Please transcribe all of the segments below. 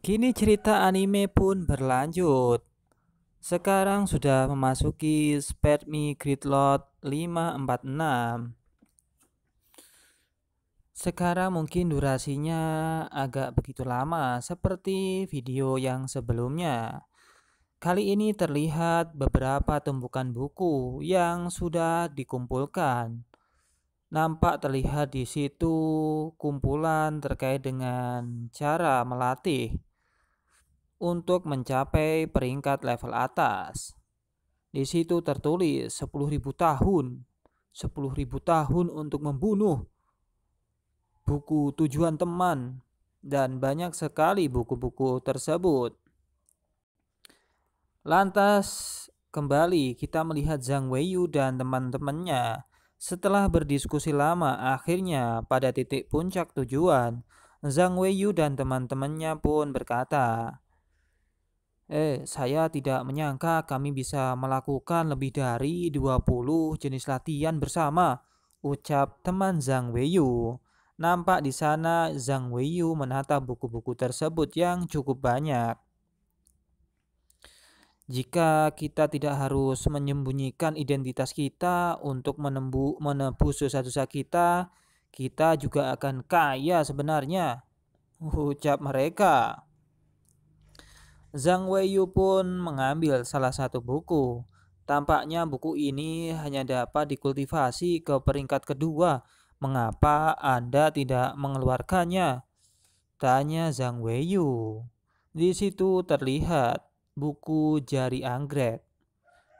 Kini cerita anime pun berlanjut. Sekarang sudah memasuki Spare Me Grid Lot 546. Sekarang mungkin durasinya agak begitu lama seperti video yang sebelumnya. Kali ini terlihat beberapa tumpukan buku yang sudah dikumpulkan. Nampak terlihat di situ kumpulan terkait dengan cara melatih untuk mencapai peringkat level atas. Di situ tertulis 10.000 tahun, 10.000 tahun untuk membunuh, buku tujuan teman, dan banyak sekali buku-buku tersebut. Lantas kembali kita melihat Zhang Weiyu dan teman-temannya. Setelah berdiskusi lama, akhirnya pada titik puncak tujuan, Zhang Weiyu dan teman-temannya pun berkata, Eh, saya tidak menyangka kami bisa melakukan lebih dari 20 jenis latihan bersama, ucap teman Zhang Weiyu. Nampak di sana Zhang Weiyu menata buku-buku tersebut yang cukup banyak. Jika kita tidak harus menyembunyikan identitas kita untuk menembu, menebus dosa kita, kita juga akan kaya sebenarnya, ucap mereka. Zhang Weiyu pun mengambil salah satu buku. Tampaknya buku ini hanya dapat dikultivasi ke peringkat kedua. Mengapa Anda tidak mengeluarkannya? Tanya Zhang Weiyu. Di situ terlihat buku jari anggrek.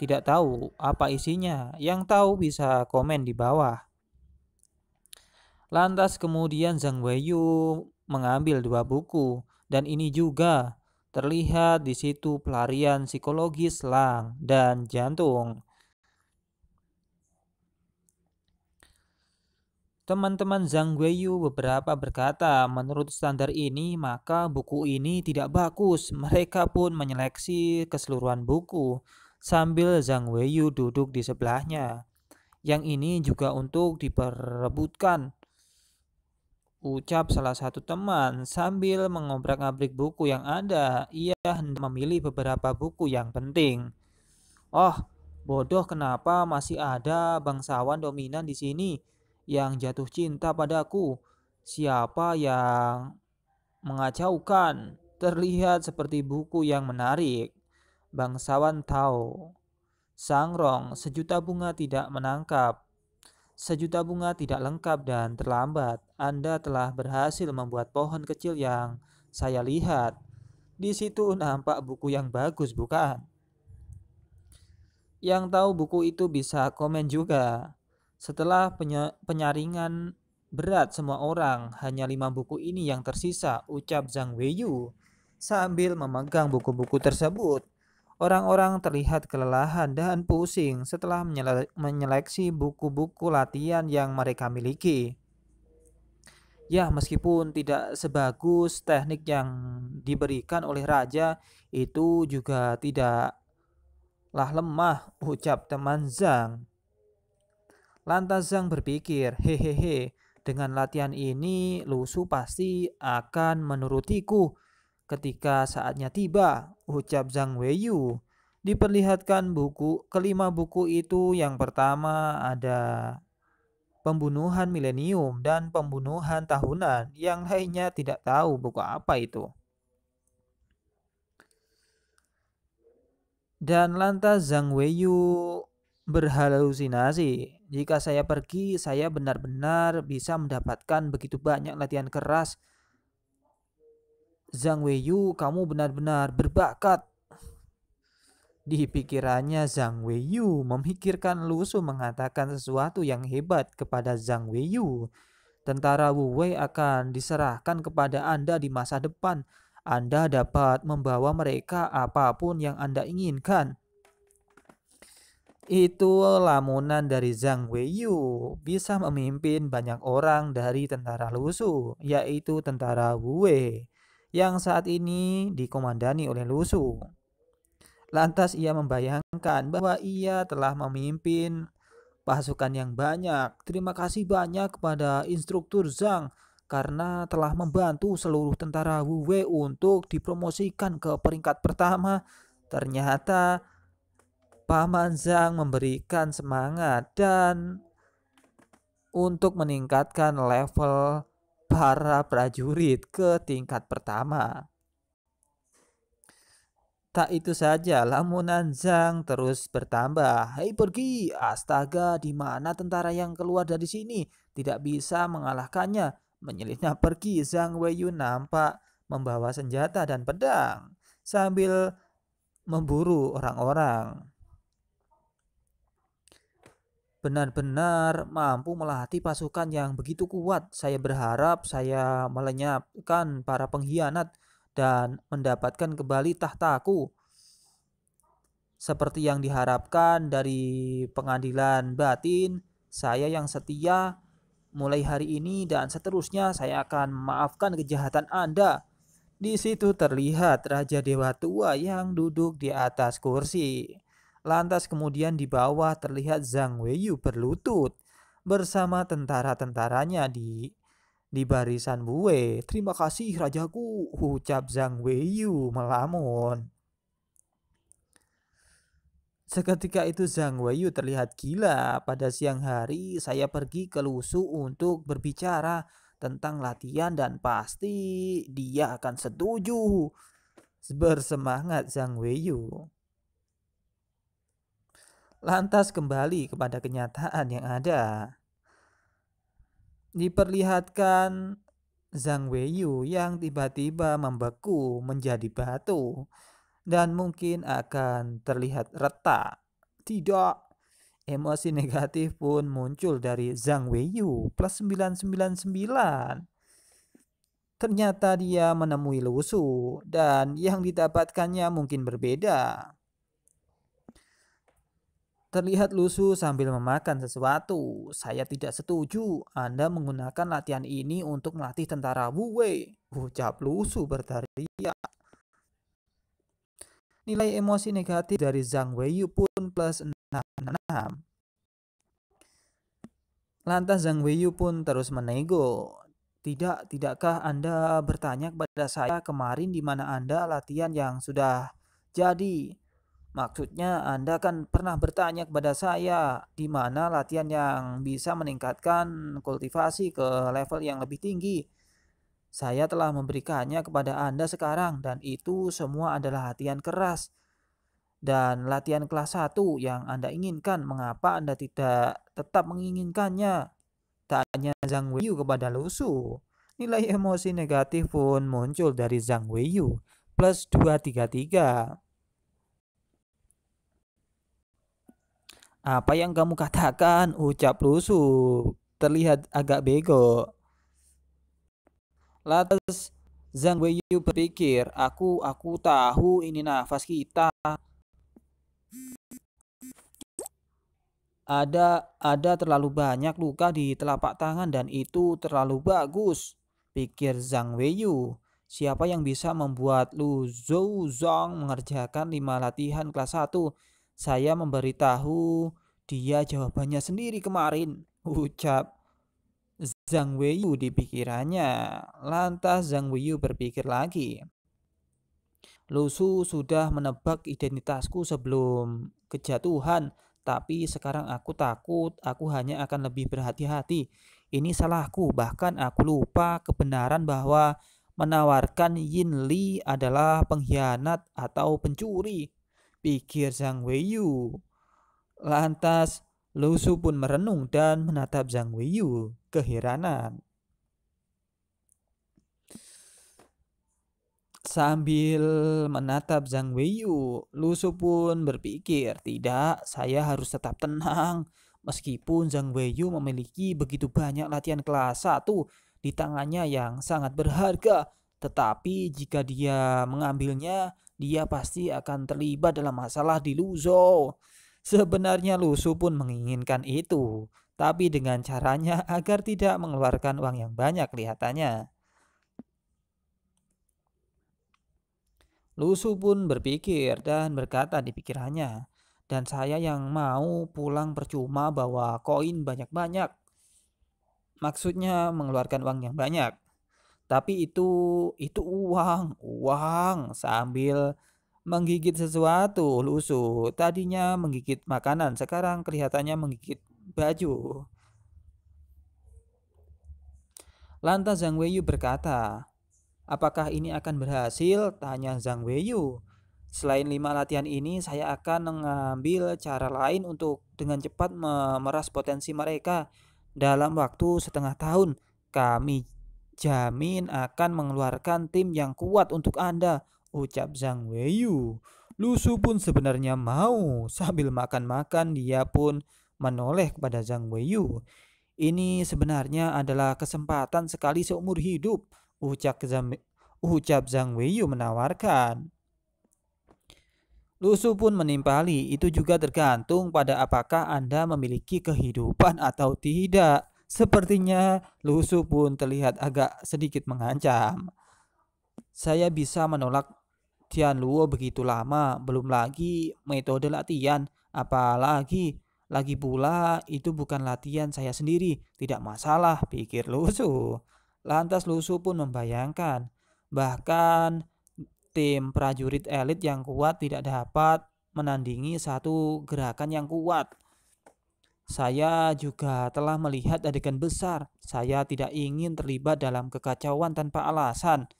Tidak tahu apa isinya, yang tahu bisa komen di bawah. Lantas kemudian Zhang Weiyu mengambil dua buku dan ini juga Terlihat di situ pelarian psikologis lang dan jantung. Teman-teman Zhang Guiyu beberapa berkata, menurut standar ini maka buku ini tidak bagus. Mereka pun menyeleksi keseluruhan buku sambil Zhang Weiyu duduk di sebelahnya. Yang ini juga untuk diperebutkan. Ucap salah satu teman sambil mengobrak-abrik buku yang ada. Ia hendak memilih beberapa buku yang penting. Oh, bodoh kenapa masih ada bangsawan dominan di sini yang jatuh cinta padaku? Siapa yang mengacaukan? Terlihat seperti buku yang menarik. Bangsawan tahu. Sangrong, sejuta bunga tidak menangkap Sejuta bunga tidak lengkap dan terlambat. Anda telah berhasil membuat pohon kecil yang saya lihat. Di situ nampak buku yang bagus, bukan? Yang tahu buku itu bisa komen juga. Setelah penya penyaringan berat semua orang, hanya lima buku ini yang tersisa, ucap Zhang Weiyu sambil memegang buku-buku tersebut. Orang-orang terlihat kelelahan dan pusing setelah menyeleksi buku-buku latihan yang mereka miliki. Ya, meskipun tidak sebagus teknik yang diberikan oleh raja, itu juga tidaklah lemah, ucap teman Zhang. Lantas Zhang berpikir, hehehe, dengan latihan ini Lusu pasti akan menurutiku. Ketika saatnya tiba, ucap Zhang Weiyu, diperlihatkan buku kelima buku itu yang pertama ada pembunuhan milenium dan pembunuhan tahunan, yang lainnya tidak tahu buku apa itu. Dan lantas Zhang Weiyu berhalusinasi. Jika saya pergi, saya benar-benar bisa mendapatkan begitu banyak latihan keras Zhang Weiyu, kamu benar-benar berbakat. Di pikirannya Zhang Weiyu memikirkan Lusu mengatakan sesuatu yang hebat kepada Zhang Weiyu. Tentara Wu Wei akan diserahkan kepada Anda di masa depan. Anda dapat membawa mereka apapun yang Anda inginkan. Itu lamunan dari Zhang Weiyu bisa memimpin banyak orang dari tentara Lusu, yaitu tentara Wu Wei yang saat ini dikomandani oleh Lusu. Lantas ia membayangkan bahwa ia telah memimpin pasukan yang banyak. Terima kasih banyak kepada instruktur Zhang karena telah membantu seluruh tentara Wu Wei untuk dipromosikan ke peringkat pertama. Ternyata Paman Zhang memberikan semangat dan untuk meningkatkan level para prajurit ke tingkat pertama. Tak itu saja, lamunan Zhang terus bertambah. Hei pergi, astaga di mana tentara yang keluar dari sini? Tidak bisa mengalahkannya. Menyelinap pergi, Zhang Weiyu nampak membawa senjata dan pedang sambil memburu orang-orang benar-benar mampu melatih pasukan yang begitu kuat. Saya berharap saya melenyapkan para pengkhianat dan mendapatkan kembali tahtaku. Seperti yang diharapkan dari pengadilan batin, saya yang setia mulai hari ini dan seterusnya saya akan memaafkan kejahatan Anda. Di situ terlihat Raja Dewa Tua yang duduk di atas kursi. Lantas kemudian di bawah terlihat Zhang Weiyu berlutut bersama tentara-tentaranya di di barisan Buwe. Terima kasih rajaku, ucap Zhang Weiyu melamun. Seketika itu Zhang Weiyu terlihat gila. Pada siang hari saya pergi ke Lusu untuk berbicara tentang latihan dan pasti dia akan setuju. Bersemangat Zhang Weiyu lantas kembali kepada kenyataan yang ada. Diperlihatkan Zhang Weiyu yang tiba-tiba membeku menjadi batu dan mungkin akan terlihat retak. Tidak, emosi negatif pun muncul dari Zhang Weiyu plus 999. Ternyata dia menemui lusuh dan yang didapatkannya mungkin berbeda terlihat lusuh sambil memakan sesuatu. Saya tidak setuju Anda menggunakan latihan ini untuk melatih tentara Wu Wei. Ucap lusuh berteriak. Nilai emosi negatif dari Zhang Weiyu pun plus 66. Lantas Zhang Weiyu pun terus menego. Tidak, tidakkah Anda bertanya kepada saya kemarin di mana Anda latihan yang sudah jadi? Maksudnya Anda kan pernah bertanya kepada saya di mana latihan yang bisa meningkatkan kultivasi ke level yang lebih tinggi. Saya telah memberikannya kepada Anda sekarang dan itu semua adalah latihan keras dan latihan kelas 1 yang Anda inginkan. Mengapa Anda tidak tetap menginginkannya? Tanya Zhang Weiyu kepada Lusu. Nilai emosi negatif pun muncul dari Zhang Weiyu plus 233. Apa yang kamu katakan? Ucap lusuh. Terlihat agak bego. Lantas Zhang Weiyu berpikir, aku aku tahu ini nafas kita. Ada ada terlalu banyak luka di telapak tangan dan itu terlalu bagus, pikir Zhang Weiyu. Siapa yang bisa membuat Lu Zhou Zhang mengerjakan lima latihan kelas 1 saya memberitahu dia jawabannya sendiri kemarin, ucap Zhang Weiyu di pikirannya. Lantas Zhang Weiyu berpikir lagi. Lusu sudah menebak identitasku sebelum kejatuhan, tapi sekarang aku takut aku hanya akan lebih berhati-hati. Ini salahku, bahkan aku lupa kebenaran bahwa menawarkan Yin Li adalah pengkhianat atau pencuri pikir Zhang Weiyu. Lantas, Lu Su pun merenung dan menatap Zhang Weiyu keheranan. Sambil menatap Zhang Weiyu, Lusu pun berpikir, tidak, saya harus tetap tenang. Meskipun Zhang Weiyu memiliki begitu banyak latihan kelas 1 di tangannya yang sangat berharga, tetapi jika dia mengambilnya, dia pasti akan terlibat dalam masalah di Luzo. Sebenarnya Luzo pun menginginkan itu, tapi dengan caranya agar tidak mengeluarkan uang yang banyak kelihatannya. Luzo pun berpikir dan berkata di pikirannya, dan saya yang mau pulang percuma bawa koin banyak-banyak. Maksudnya mengeluarkan uang yang banyak. Tapi itu itu uang, uang sambil menggigit sesuatu lusuh. Tadinya menggigit makanan, sekarang kelihatannya menggigit baju. Lantas Zhang Weiyu berkata, Apakah ini akan berhasil? Tanya Zhang Weiyu. Selain lima latihan ini, saya akan mengambil cara lain untuk dengan cepat memeras potensi mereka. Dalam waktu setengah tahun, kami Jamin akan mengeluarkan tim yang kuat untuk Anda, ucap Zhang Weiyu. Lusu pun sebenarnya mau. Sambil makan-makan dia pun menoleh kepada Zhang Weiyu. Ini sebenarnya adalah kesempatan sekali seumur hidup, ucap Zhang, ucap Zhang Weiyu menawarkan. Lusu pun menimpali, itu juga tergantung pada apakah Anda memiliki kehidupan atau tidak. Sepertinya Lusu pun terlihat agak sedikit mengancam. Saya bisa menolak Tian Luo begitu lama, belum lagi metode latihan, apalagi lagi pula itu bukan latihan saya sendiri, tidak masalah, pikir Lusu. Lantas Lusu pun membayangkan, bahkan tim prajurit elit yang kuat tidak dapat menandingi satu gerakan yang kuat. Saya juga telah melihat adegan besar. Saya tidak ingin terlibat dalam kekacauan tanpa alasan.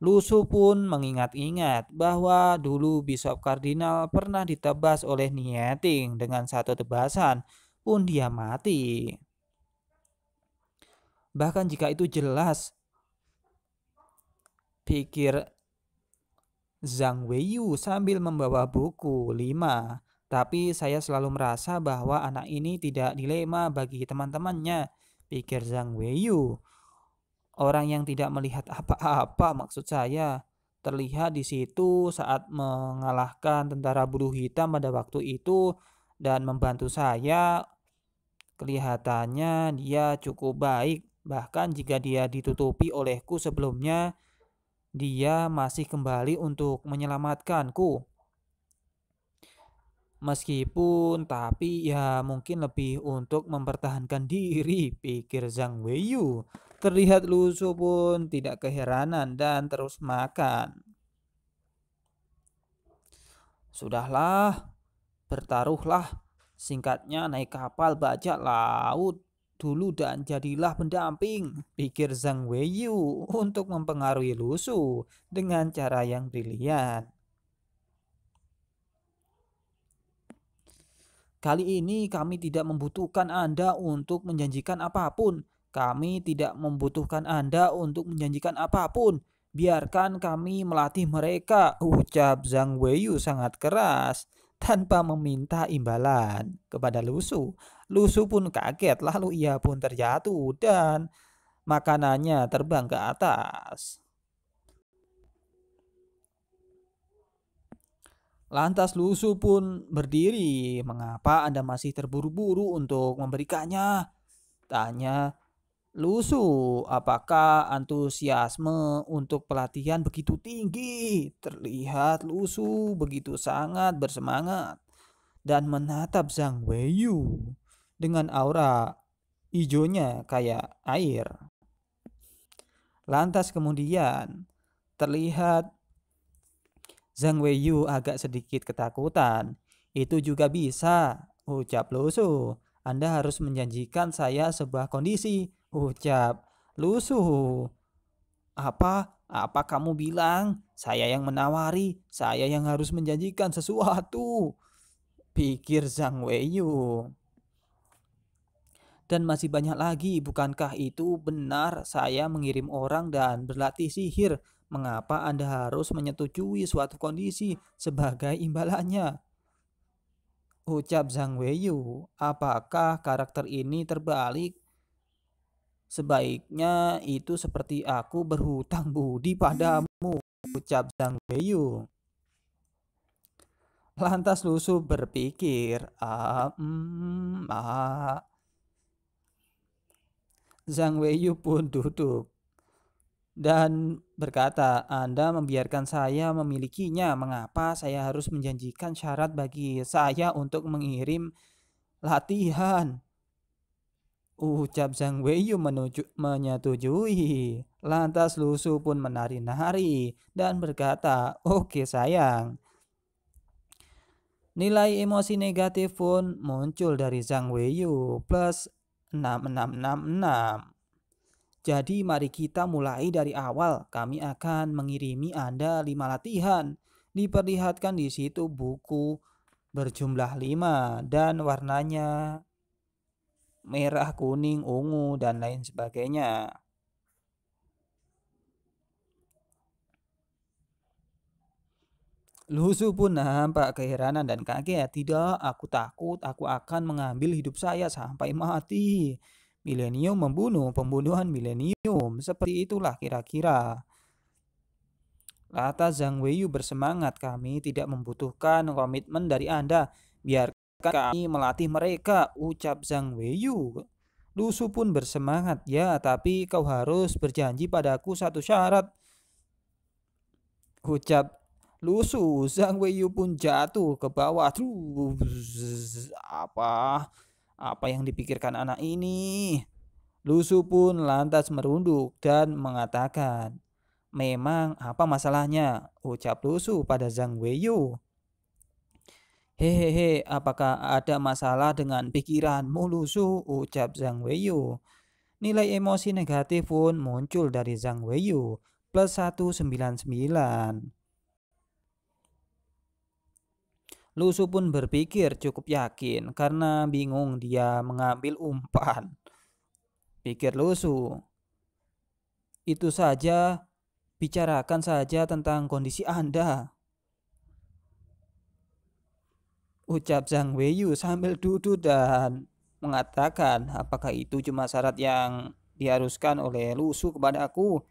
Lusu pun mengingat-ingat bahwa dulu Bishop Kardinal pernah ditebas oleh Nieting dengan satu tebasan pun dia mati. Bahkan jika itu jelas, pikir Zhang Weiyu sambil membawa buku 5. Tapi saya selalu merasa bahwa anak ini tidak dilema bagi teman-temannya, pikir Zhang Weiyu. Orang yang tidak melihat apa-apa maksud saya terlihat di situ saat mengalahkan tentara buruh hitam pada waktu itu dan membantu saya. Kelihatannya dia cukup baik, bahkan jika dia ditutupi olehku sebelumnya, dia masih kembali untuk menyelamatkanku. Meskipun tapi ya mungkin lebih untuk mempertahankan diri, pikir Zhang Weiyu. Terlihat lusuh pun tidak keheranan dan terus makan. Sudahlah, bertaruhlah. Singkatnya naik kapal bajak laut dulu dan jadilah pendamping, pikir Zhang Weiyu untuk mempengaruhi Lusu dengan cara yang brilian. Kali ini kami tidak membutuhkan Anda untuk menjanjikan apapun. Kami tidak membutuhkan Anda untuk menjanjikan apapun. Biarkan kami melatih mereka, ucap Zhang Weiyu sangat keras tanpa meminta imbalan kepada Lusu. Lusu pun kaget lalu ia pun terjatuh dan makanannya terbang ke atas. Lantas Lusu pun berdiri. Mengapa Anda masih terburu-buru untuk memberikannya? Tanya Lusu, apakah antusiasme untuk pelatihan begitu tinggi? Terlihat Lusu begitu sangat bersemangat dan menatap Zhang Weiyu dengan aura hijaunya kayak air. Lantas kemudian terlihat Zhang Weiyu agak sedikit ketakutan. Itu juga bisa, ucap Lusu. Anda harus menjanjikan saya sebuah kondisi, ucap Lusu. Apa? Apa kamu bilang? Saya yang menawari, saya yang harus menjanjikan sesuatu. Pikir Zhang Weiyu. Dan masih banyak lagi, bukankah itu benar saya mengirim orang dan berlatih sihir Mengapa Anda harus menyetujui suatu kondisi sebagai imbalannya? Ucap Zhang Weiyu, apakah karakter ini terbalik? Sebaiknya itu seperti aku berhutang budi padamu, ucap Zhang Weiyu. Lantas Lusu berpikir, ah, mm, ah. Zhang Weiyu pun duduk dan berkata, "Anda membiarkan saya memilikinya. Mengapa saya harus menjanjikan syarat bagi saya untuk mengirim latihan?" Ucap Zhang Weiyu menyetujui. Lantas Lusu pun menari-nari dan berkata, "Oke, sayang." Nilai emosi negatif pun muncul dari Zhang Weiyu plus 6666. Jadi mari kita mulai dari awal. Kami akan mengirimi Anda lima latihan. Diperlihatkan di situ buku berjumlah lima dan warnanya merah, kuning, ungu, dan lain sebagainya. Lusu pun nampak keheranan dan kaget. Tidak, aku takut aku akan mengambil hidup saya sampai mati milenium membunuh pembunuhan milenium. Seperti itulah kira-kira. Kata Zhang Weiyu bersemangat, kami tidak membutuhkan komitmen dari Anda. Biarkan kami melatih mereka, ucap Zhang Weiyu. Lusu pun bersemangat, ya tapi kau harus berjanji padaku satu syarat. Ucap Lusu, Zhang Weiyu pun jatuh ke bawah. Apa? Apa yang dipikirkan anak ini? Lusu pun lantas merunduk dan mengatakan, Memang apa masalahnya? Ucap Lusu pada Zhang Weiyu. Hehehe, apakah ada masalah dengan pikiranmu Lusu? Ucap Zhang Weiyu. Nilai emosi negatif pun muncul dari Zhang Weiyu plus 199. Lusu pun berpikir cukup yakin karena bingung dia mengambil umpan. Pikir Lusu. Itu saja, bicarakan saja tentang kondisi Anda. Ucap Zhang Weiyu sambil duduk dan mengatakan apakah itu cuma syarat yang diharuskan oleh Lusu kepada aku.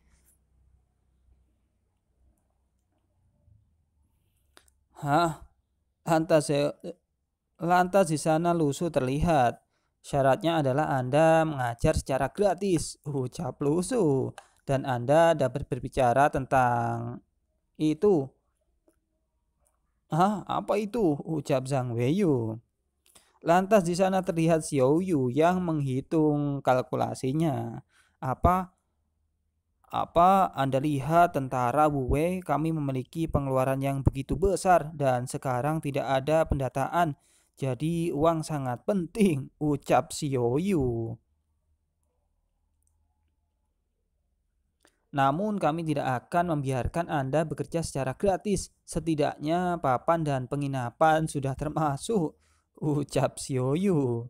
Hah? Lantas ya, lantas di sana lusuh terlihat. Syaratnya adalah Anda mengajar secara gratis, ucap lusuh, dan Anda dapat berbicara tentang itu. Hah, apa itu? ucap Zhang Weiyu. Lantas di sana terlihat Xiao Yu yang menghitung kalkulasinya. Apa apa Anda lihat tentara Buwe kami memiliki pengeluaran yang begitu besar dan sekarang tidak ada pendataan. Jadi uang sangat penting, ucap Yu. Namun kami tidak akan membiarkan Anda bekerja secara gratis. Setidaknya papan dan penginapan sudah termasuk, ucap Yu.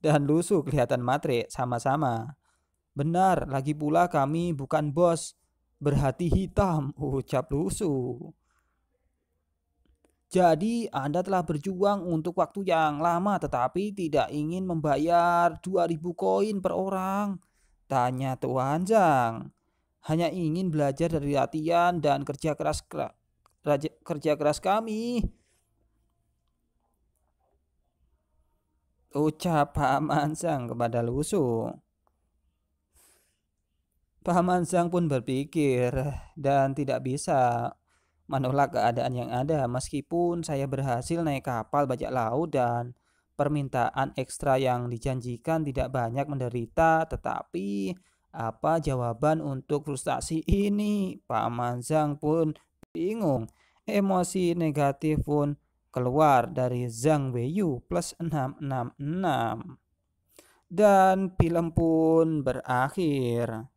Dan lusuh kelihatan matre sama-sama. Benar, lagi pula kami bukan bos. Berhati hitam, ucap Lusu. Jadi Anda telah berjuang untuk waktu yang lama tetapi tidak ingin membayar 2000 koin per orang. Tanya Tuan Zhang. Hanya ingin belajar dari latihan dan kerja keras kerja keras kami. Ucap Pak Mansang kepada Lusu. Paman Zhang pun berpikir dan tidak bisa menolak keadaan yang ada meskipun saya berhasil naik kapal bajak laut dan permintaan ekstra yang dijanjikan tidak banyak menderita tetapi apa jawaban untuk frustasi ini Paman Zhang pun bingung emosi negatif pun keluar dari Zhang Weiyu plus 666 dan film pun berakhir